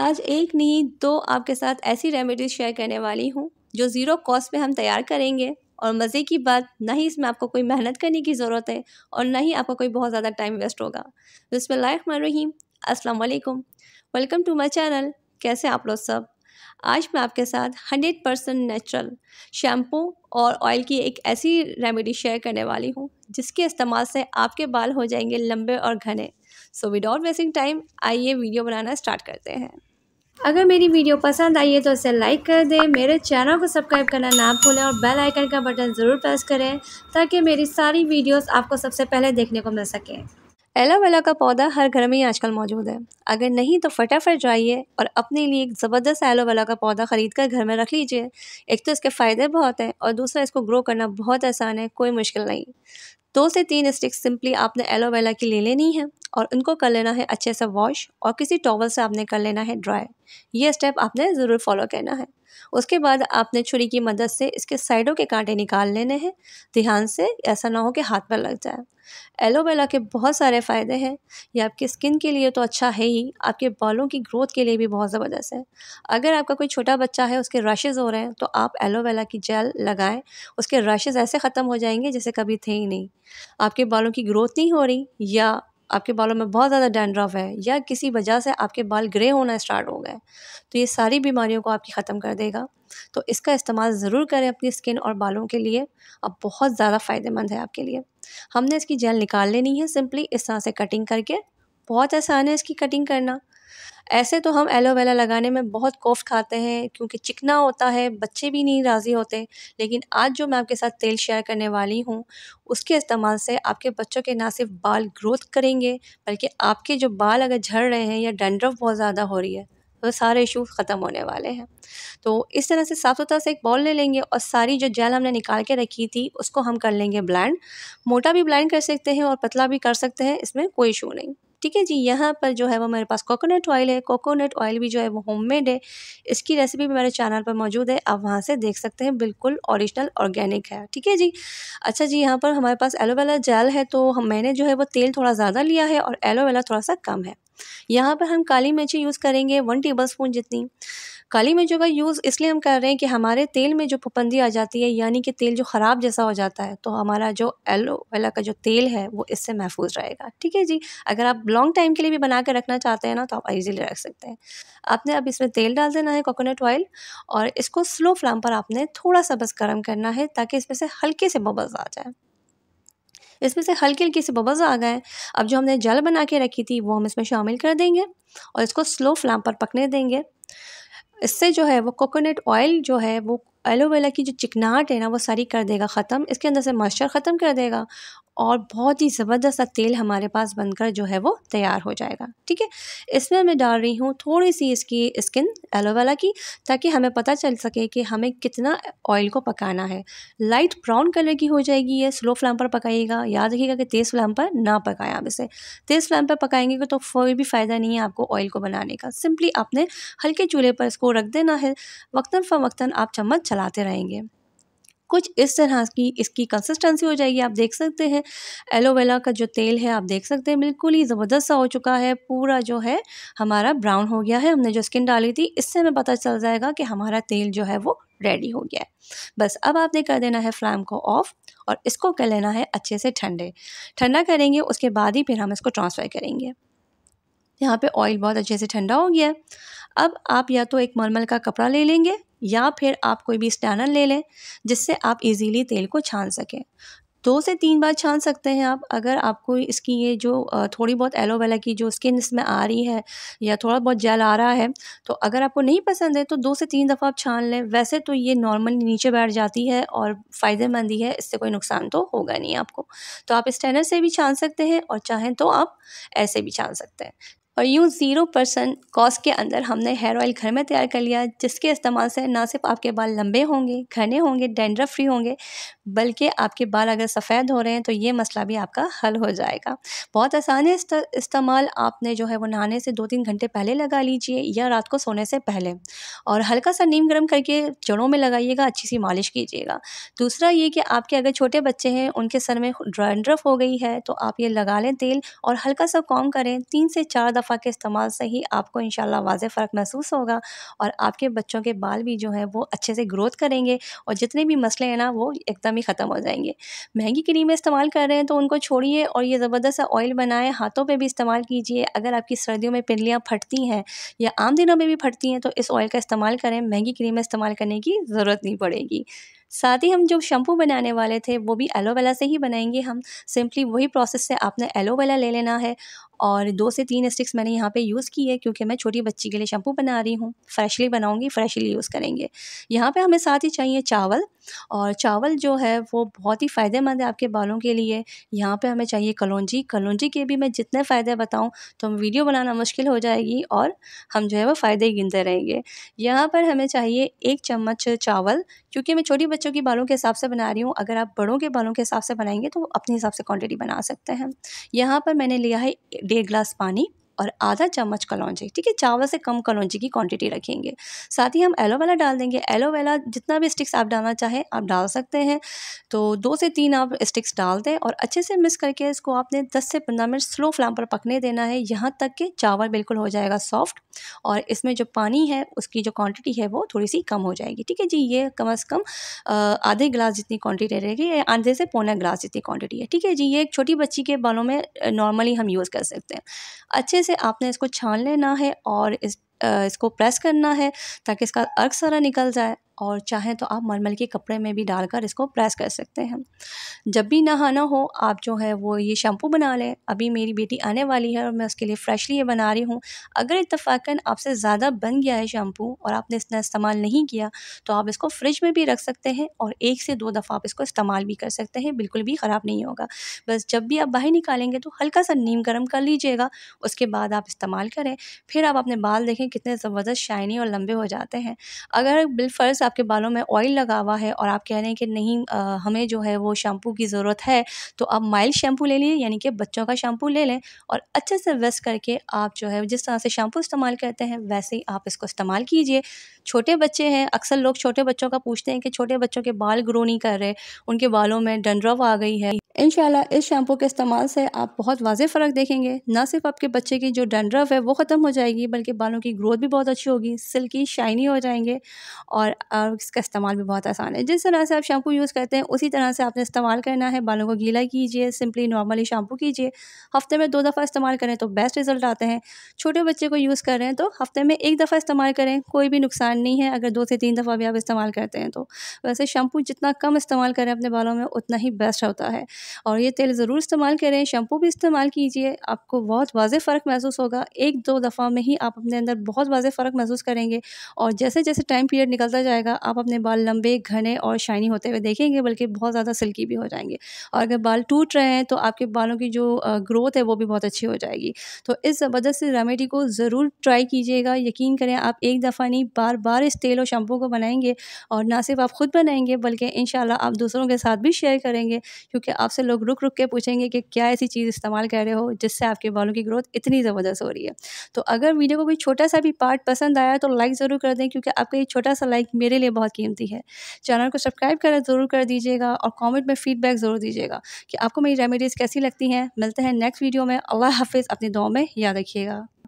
आज एक नहीं दो आपके साथ ऐसी रेमेडीज़ शेयर करने वाली हूँ जो ज़ीरो कॉस्ट में हम तैयार करेंगे और मज़े की बात ना ही इसमें आपको कोई मेहनत करने की ज़रूरत है और ना ही आपको कोई बहुत ज़्यादा टाइम वेस्ट होगा बिसमीम अस्सलाम वालेकुम वेलकम टू माय चैनल कैसे आप लोग सब आज मैं आपके साथ 100 परसेंट नेचुरल शैम्पू और ऑयल की एक ऐसी रेमेडी शेयर करने वाली हूँ जिसके इस्तेमाल से आपके बाल हो जाएंगे लंबे और घने सो विदाउट वेस्टिंग टाइम आइए वीडियो बनाना स्टार्ट करते हैं अगर मेरी वीडियो पसंद आई है तो इसे लाइक कर दें मेरे चैनल को सब्सक्राइब करना ना भूलें और बेल आइकन का बटन ज़रूर प्रेस करें ताकि मेरी सारी वीडियोस आपको सबसे पहले देखने को मिल सकें एलोवेरा का पौधा हर घर में ही आजकल मौजूद है अगर नहीं तो फटाफट जाइए और अपने लिए एक ज़बरदस्त एलोवेरा का पौधा ख़रीद कर घर में रख लीजिए एक तो इसके फ़ायदे बहुत हैं और दूसरा इसको ग्रो करना बहुत आसान है कोई मुश्किल नहीं दो से तीन स्टिक्स सिंपली आपने एलोवेरा की ले लेनी है और उनको कर लेना है अच्छे से वॉश और किसी टॉवल से आपने कर लेना है ड्राई ये स्टेप आपने ज़रूर फॉलो करना है उसके बाद आपने छुरी की मदद से इसके साइडों के कांटे निकाल लेने हैं ध्यान से ऐसा ना हो कि हाथ पर लग जाए एलोवेरा के बहुत सारे फ़ायदे हैं ये आपकी स्किन के लिए तो अच्छा है ही आपके बालों की ग्रोथ के लिए भी बहुत ज़बरदस्त है अगर आपका कोई छोटा बच्चा है उसके रशेज़ हो रहे हैं तो आप एलोवेरा की जेल लगाएं उसके रशेज़ ऐसे ख़त्म हो जाएंगे जैसे कभी थे ही नहीं आपके बालों की ग्रोथ नहीं हो रही या आपके बालों में बहुत ज़्यादा डैंड्रफ है या किसी वजह से आपके बाल ग्रे होना स्टार्ट हो गए तो ये सारी बीमारियों को आपकी ख़त्म कर देगा तो इसका इस्तेमाल ज़रूर करें अपनी स्किन और बालों के लिए अब बहुत ज़्यादा फ़ायदेमंद है आपके लिए हमने इसकी जेल निकाल लेनी है सिंपली इस तरह से कटिंग करके बहुत आसान है इसकी कटिंग करना ऐसे तो हम एलोवेरा लगाने में बहुत कोफ खाते हैं क्योंकि चिकना होता है बच्चे भी नहीं राज़ी होते लेकिन आज जो मैं आपके साथ तेल शेयर करने वाली हूँ उसके इस्तेमाल से आपके बच्चों के ना सिर्फ बाल ग्रोथ करेंगे बल्कि आपके जो बाल अगर झड़ रहे हैं या डेंड्रफ बहुत ज़्यादा हो रही है तो सारे इशू ख़त्म होने वाले हैं तो इस तरह से साफ़ सुथरा से एक बॉल ले लेंगे और सारी जो जेल हमने निकाल के रखी थी उसको हम कर लेंगे ब्लैंड मोटा भी ब्लैंड कर सकते हैं और पतला भी कर सकते हैं इसमें कोई इशू नहीं ठीक है जी यहाँ पर जो है वो मेरे पास कोकोनट ऑयल है कोकोनट ऑयल भी जो है वो होममेड है इसकी रेसिपी भी मेरे चैनल पर मौजूद है आप वहाँ से देख सकते हैं बिल्कुल ओरिजिनल ऑर्गेनिक है ठीक है जी अच्छा जी यहाँ पर हमारे पास एलोवेरा जेल है तो मैंने जो है वो तेल थोड़ा ज़्यादा लिया है और एलोवेरा थोड़ा सा कम है यहाँ पर हम काली मिर्ची यूज़ करेंगे वन टेबल स्पून जितनी काली मिर्चों का यूज़ इसलिए हम कर रहे हैं कि हमारे तेल में जो पपंदी आ जाती है यानी कि तेल जो ख़राब जैसा हो जाता है तो हमारा जो एलो वेला का जो तेल है वो इससे महफूज रहेगा ठीक है जी अगर आप लॉन्ग टाइम के लिए भी बना के रखना चाहते हैं ना तो आप ईजीली रख सकते हैं आपने अब इसमें तेल डाल देना है कोकोनट ऑयल और इसको स्लो फ्लेम पर आपने थोड़ा सा बस गर्म करना है ताकि इसमें से हल्के से बबल्स आ जाए इसमें से हल्की हल्की से बबल्स आ गए अब जो हमने जल बना के रखी थी वो हम इसमें शामिल कर देंगे और इसको स्लो फ्लेम पर पकने देंगे इससे जो है वो कोकोनट ऑयल जो है वो एलोवेरा की जो चिकनाहट है ना वो सारी कर देगा ख़त्म इसके अंदर से मॉइस्चर ख़त्म कर देगा और बहुत ही ज़बरदस्त सा तेल हमारे पास बनकर जो है वो तैयार हो जाएगा ठीक है इसमें मैं डाल रही हूँ थोड़ी सी इसकी स्किन एलोवेरा की ताकि हमें पता चल सके कि हमें कितना ऑयल को पकाना है लाइट ब्राउन कलर की हो जाएगी ये स्लो फ्लेम पर पकाइएगा याद रखिएगा कि तेज़ फ्लेम पर ना पकाएं आप इसे तेज़ फ्लेम पर पकाएंगे तो कोई भी फ़ायदा नहीं है आपको ऑयल को बनाने का सिंपली आपने हल्के चूल्हे पर इसको रख देना है वक्ता फ़वक्ता आप चम्मच चलाते रहेंगे कुछ इस तरह की इसकी कंसिस्टेंसी हो जाएगी आप देख सकते हैं एलोवेरा का जो तेल है आप देख सकते हैं बिल्कुल ही ज़बरदस्त सा हो चुका है पूरा जो है हमारा ब्राउन हो गया है हमने जो स्किन डाली थी इससे हमें पता चल जाएगा कि हमारा तेल जो है वो रेडी हो गया है बस अब आपने कर देना है फ्लैम को ऑफ़ और इसको कर लेना है अच्छे से ठंडे ठंडा करेंगे उसके बाद ही फिर हम इसको ट्रांसफ़र करेंगे यहाँ पे ऑयल बहुत अच्छे से ठंडा हो गया है अब आप या तो एक मलमल का कपड़ा ले लेंगे या फिर आप कोई भी स्टैनर ले लें जिससे आप इजीली तेल को छान सकें दो से तीन बार छान सकते हैं आप अगर आपको इसकी ये जो थोड़ी बहुत एलोवेरा की जो स्किन इसमें आ रही है या थोड़ा बहुत जल आ रहा है तो अगर आपको नहीं पसंद है तो दो से तीन दफ़ा आप छान लें वैसे तो ये नॉर्मली नीचे बैठ जाती है और फ़ायदेमंद ही है इससे कोई नुकसान तो होगा नहीं आपको तो आप स्टैनर से भी छान सकते हैं और चाहें तो आप ऐसे भी छान सकते हैं और यूँ ज़ीरो परसेंट कॉस्ट के अंदर हमने हेयर ऑयल घर में तैयार कर लिया जिसके इस्तेमाल से ना सिर्फ आपके बाल लंबे होंगे घने होंगे डेंड्रा फ्री होंगे बल्कि आपके बाल अगर सफ़ेद हो रहे हैं तो ये मसला भी आपका हल हो जाएगा बहुत आसान है इस्तेमाल आपने जो है वो नहाने से दो तीन घंटे पहले लगा लीजिए या रात को सोने से पहले और हल्का सा नीम गर्म करके जड़ों में लगाइएगा अच्छी सी मालिश कीजिएगा दूसरा ये कि आपके अगर छोटे बच्चे हैं उनके सर में ड्रैंड्रफ हो गई है तो आप ये लगा लें तेल और हल्का सा कॉम करें तीन से चार दफ़ा के इस्तेमाल से ही आपको इन वाज फ़र्क महसूस होगा और आपके बच्चों के बाल भी जो है वो अच्छे से ग्रोथ करेंगे और जितने भी मसले हैं ना वो एकदम प्रॉब्लम ही ख़त्म हो जाएंगे महंगी क्रीमें इस्तेमाल कर रहे हैं तो उनको छोड़िए और ये ज़बरदस्त ऑयल बनाएं हाथों पर भी इस्तेमाल कीजिए अगर आपकी सर्दियों में पिंडलियाँ फटती हैं या आम दिनों में भी फटती हैं तो इस ऑयल का इस्तेमाल करें महंगी क्रीमें इस्तेमाल करने की ज़रूरत नहीं पड़ेगी साथ ही हम जो शैम्पू बनाने वाले थे वो भी एलोवेला से ही बनाएंगे हम सिंपली वही प्रोसेस से आपने एलोवेला ले लेना है और दो से तीन स्टिक्स मैंने यहाँ पे यूज़ की है क्योंकि मैं छोटी बच्ची के लिए शैम्पू बना रही हूँ फ्रेशली बनाऊँगी फ्रेशली यूज़ करेंगे यहाँ पे हमें साथ ही चाहिए चावल और चावल जो है वो बहुत ही फ़ायदेमंद है आपके बालों के लिए यहाँ पर हमें चाहिए कलौजी कलौजी के भी मैं जितने फ़ायदे बताऊँ तो हम वीडियो बनाना मुश्किल हो जाएगी और हम जो है वो फ़ायदे गिनते रहेंगे यहाँ पर हमें चाहिए एक चम्मच चावल क्योंकि मैं छोटी बच्चों के बालों के हिसाब से बना रही हूँ अगर आप बड़ों के बालों के हिसाब से बनाएंगे तो वो अपने हिसाब से क्वांटिटी बना सकते हैं यहाँ पर मैंने लिया है डेढ़ ग्लास पानी और आधा चम्मच कलौजी ठीक है चावल से कम कलौजी की क्वांटिटी रखेंगे साथ ही हम एलोवेरा डाल देंगे एलोवेरा जितना भी स्टिक्स आप डालना चाहें आप डाल सकते हैं तो दो से तीन आप स्टिक्स डाल दें और अच्छे से मिक्स करके इसको आपने दस से पंद्रह मिनट स्लो फ्लेम पर पकने देना है यहाँ तक कि चावल बिल्कुल हो जाएगा सॉफ्ट और इसमें जो पानी है उसकी जो क्वान्टिटी है वो थोड़ी सी कम हो जाएगी ठीक है जी ये कम अज़ कम आधे गिलास जितनी क्वान्टिटी रहेगी आधे से पौना गिलास जितनी क्वान्टिटी है ठीक है जी ये एक छोटी बच्ची के बालों में नॉर्मली हम यूज़ कर सकते हैं अच्छे अच्छे से आपने इसको छान लेना है और इस इसको प्रेस करना है ताकि इसका अर्क सारा निकल जाए और चाहें तो आप मलमल के कपड़े में भी डालकर इसको प्रेस कर सकते हैं जब भी नहाना हो आप जो है वो ये शैम्पू बना लें अभी मेरी बेटी आने वाली है और मैं उसके लिए फ़्रेशली ये बना रही हूँ अगर इतफ़ाक़न आपसे ज़्यादा बन गया है शैम्पू और आपने इसका इस्तेमाल नहीं किया तो आप इसको फ्रिज में भी रख सकते हैं और एक से दो दफ़ा आप इसको इस्तेमाल भी कर सकते हैं बिल्कुल भी ख़राब नहीं होगा बस जब भी आप बाहर निकालेंगे तो हल्का सा नीम गर्म कर लीजिएगा उसके बाद आप इस्तेमाल करें फिर आप अपने बाल देखें कितने ज़बरदस्त शाइनी और लंबे हो जाते हैं अगर बिलफर्ज आप आपके बालों में ऑयल लगा हुआ है और आप कह रहे हैं कि नहीं आ, हमें जो है वो शैम्पू की ज़रूरत है तो आप माइल्ड शैम्पू ले लें यानी कि बच्चों का शैम्पू ले लें और अच्छे से वेस्ट करके आप जो है जिस तरह से शैम्पू इस्तेमाल करते हैं वैसे ही आप इसको इस्तेमाल कीजिए छोटे बच्चे हैं अक्सर लोग छोटे बच्चों का पूछते हैं कि छोटे बच्चों के बाल ग्रो नहीं कर रहे उनके बालों में डंड्रव आ गई है इन इस शैम्पू के इस्तेमाल से आप बहुत वाजे फ़र्क देखेंगे ना सिर्फ आपके बच्चे की जो डंड्रव है वो ख़त्म हो जाएगी बल्कि बालों की ग्रोथ भी बहुत अच्छी होगी सिल्की शाइनी हो जाएंगे और और इसका इस्तेमाल भी बहुत आसान है जिस तरह से आप शैम्पू यूज़ करते हैं उसी तरह से आपने इस्तेमाल करना है बालों को गीला कीजिए सिंपली नॉर्मली शैम्पू कीजिए हफ्ते में दो दफ़ा इस्तेमाल करें तो बेस्ट रिजल्ट आते हैं छोटे बच्चे को यूज़ कर रहे हैं तो हफ्ते में एक दफ़ा इस्तेमाल करें कोई भी नुकसान नहीं है अगर दो से तीन दफ़ा भी आप इस्तेमाल करते हैं तो वैसे शैम्पू जितना कम इस्तेमाल करें अपने बालों में उतना ही बेस्ट होता है और ये तेल ज़रूर इस्तेमाल करें शैम्पू भी इस्तेमाल कीजिए आपको बहुत वाजे फ़र्क महसूस होगा एक दो दफ़ा में ही आप अपने अंदर बहुत वाजे फ़र्क महसूस करेंगे और जैसे जैसे टाइम पीरियड निकलता जाएगा जाएगा आप अपने बाल लंबे घने और शाइनी होते हुए देखेंगे बल्कि बहुत ज़्यादा सिल्की भी हो जाएंगे और अगर बाल टूट रहे हैं तो आपके बालों की जो ग्रोथ है वो भी बहुत अच्छी हो जाएगी तो इस ज़बरदस्त रेमेडी को ज़रूर ट्राई कीजिएगा यकीन करें आप एक दफ़ा नहीं बार बार इस तेल और शैम्पू को बनाएंगे और ना सिर्फ आप ख़ुद बनाएंगे बल्कि इन आप दूसरों के साथ भी शेयर करेंगे क्योंकि आपसे लोग रुक रुक के पूछेंगे कि क्या ऐसी चीज़ इस्तेमाल कर रहे हो जिससे आपके बालों की ग्रोथ इतनी ज़बरदस्त हो रही है तो अगर वीडियो को कोई छोटा सा भी पार्ट पसंद आया तो लाइक ज़रूर कर दें क्योंकि आपका ये छोटा सा लाइक मेरे मेरे लिए बहुत कीमती है चैनल को सब्सक्राइब कर ज़रूर कर दीजिएगा और कॉमेंट में फीडबैक ज़रूर दीजिएगा कि आपको मेरी रेमेडीज़ कैसी लगती हैं मिलते हैं नेक्स्ट वीडियो में अल्लाह हाफिज़ अपनी दुआ में याद रखिएगा